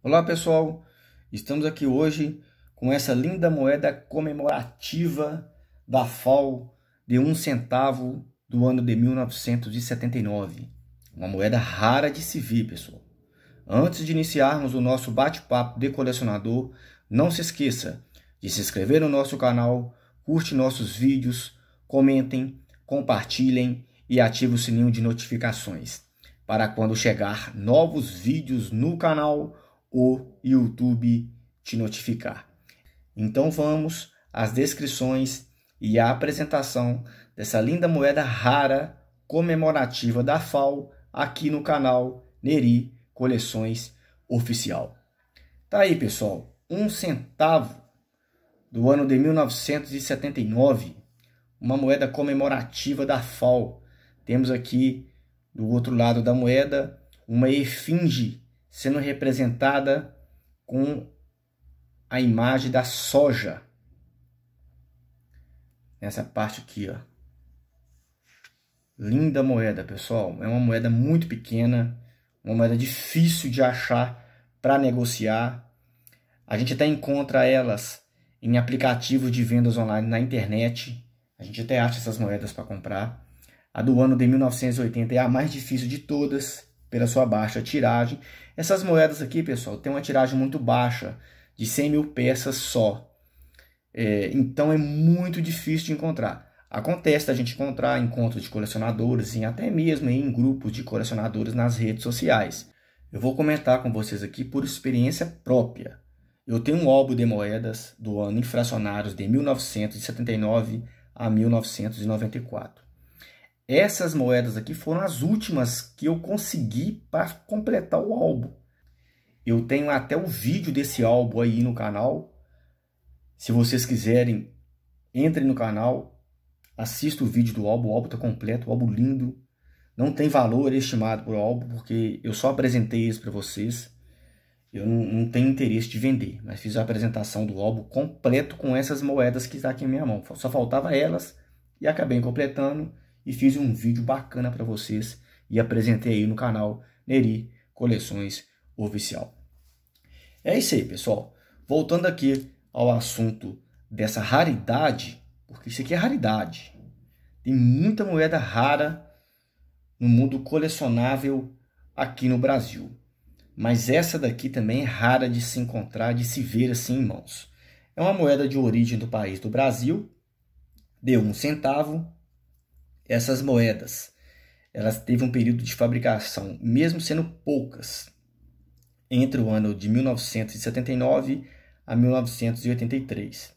Olá pessoal, estamos aqui hoje com essa linda moeda comemorativa da FAO de um centavo do ano de 1979. Uma moeda rara de se ver, pessoal. Antes de iniciarmos o nosso bate-papo de colecionador, não se esqueça de se inscrever no nosso canal, curte nossos vídeos, comentem, compartilhem e ative o sininho de notificações para quando chegar novos vídeos no canal o YouTube te notificar. Então vamos às descrições e à apresentação dessa linda moeda rara comemorativa da FAO aqui no canal Neri Coleções Oficial. Tá aí, pessoal, um centavo do ano de 1979, uma moeda comemorativa da FAO. Temos aqui do outro lado da moeda uma efígie sendo representada com a imagem da soja. Nessa parte aqui, ó. Linda moeda, pessoal. É uma moeda muito pequena, uma moeda difícil de achar para negociar. A gente até encontra elas em aplicativos de vendas online na internet. A gente até acha essas moedas para comprar. A do ano de 1980 é a mais difícil de todas pela sua baixa tiragem. Essas moedas aqui, pessoal, tem uma tiragem muito baixa, de 100 mil peças só. É, então é muito difícil de encontrar. Acontece a gente encontrar encontros de colecionadores e até mesmo em grupos de colecionadores nas redes sociais. Eu vou comentar com vocês aqui por experiência própria. Eu tenho um álbum de moedas do ano infracionários de 1979 a 1994. Essas moedas aqui foram as últimas que eu consegui para completar o álbum. Eu tenho até o vídeo desse álbum aí no canal. Se vocês quiserem, entrem no canal, assista o vídeo do álbum. O álbum está completo, o álbum lindo. Não tem valor estimado por álbum, porque eu só apresentei isso para vocês. Eu não, não, tenho interesse de vender, mas fiz a apresentação do álbum completo com essas moedas que está aqui em minha mão. Só faltava elas e acabei completando e fiz um vídeo bacana para vocês e apresentei aí no canal Neri Coleções Oficial. É isso aí, pessoal. Voltando aqui ao assunto dessa raridade, porque isso aqui é raridade. Tem muita moeda rara no mundo colecionável aqui no Brasil. Mas essa daqui também é rara de se encontrar, de se ver assim em mãos. É uma moeda de origem do país do Brasil, de um centavo, essas moedas elas teve um período de fabricação, mesmo sendo poucas, entre o ano de 1979 a 1983.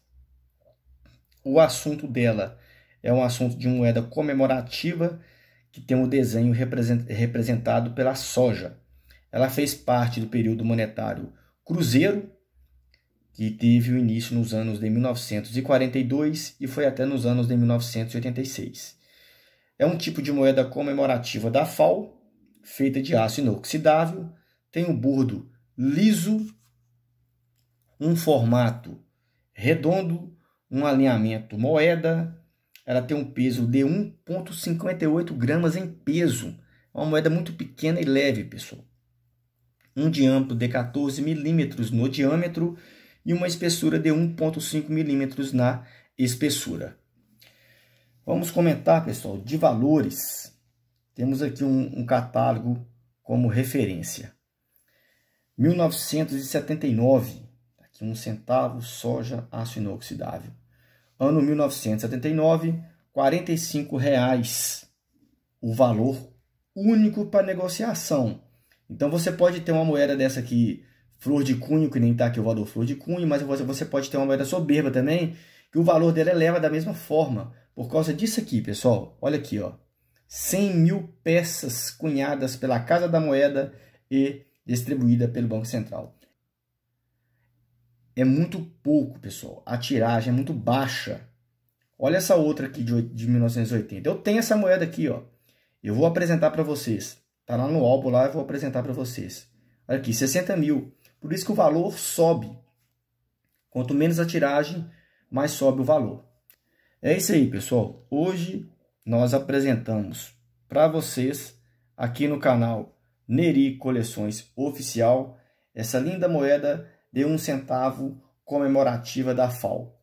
O assunto dela é um assunto de moeda comemorativa que tem o um desenho representado pela soja. Ela fez parte do período monetário cruzeiro, que teve o início nos anos de 1942 e foi até nos anos de 1986. É um tipo de moeda comemorativa da FAO, feita de aço inoxidável, tem um bordo liso, um formato redondo, um alinhamento moeda, ela tem um peso de 1,58 gramas em peso. É uma moeda muito pequena e leve, pessoal. Um diâmetro de 14 milímetros no diâmetro e uma espessura de 1,5 milímetros na espessura. Vamos comentar, pessoal, de valores. Temos aqui um, um catálogo como referência. 1979, aqui um centavo, soja, aço inoxidável. Ano 1979, R$ reais o valor único para negociação. Então você pode ter uma moeda dessa aqui, flor de cunho, que nem está aqui o valor flor de cunho, mas você pode ter uma moeda soberba também, que o valor dela eleva é da mesma forma. Por causa disso aqui, pessoal, olha aqui, ó. 100 mil peças cunhadas pela Casa da Moeda e distribuída pelo Banco Central. É muito pouco, pessoal. A tiragem é muito baixa. Olha essa outra aqui de, de 1980. Eu tenho essa moeda aqui, ó. Eu vou apresentar para vocês. Tá lá no álbum lá, eu vou apresentar para vocês. Olha aqui, 60 mil. Por isso que o valor sobe. Quanto menos a tiragem, mais sobe o valor. É isso aí, pessoal. Hoje nós apresentamos para vocês aqui no canal Neri Coleções Oficial essa linda moeda de um centavo comemorativa da FAO.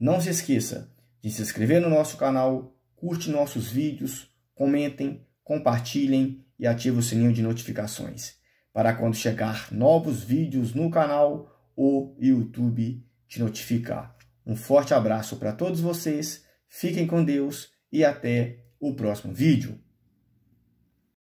Não se esqueça de se inscrever no nosso canal, curte nossos vídeos, comentem, compartilhem e ative o sininho de notificações para quando chegar novos vídeos no canal, o YouTube te notificar. Um forte abraço para todos vocês, fiquem com Deus e até o próximo vídeo.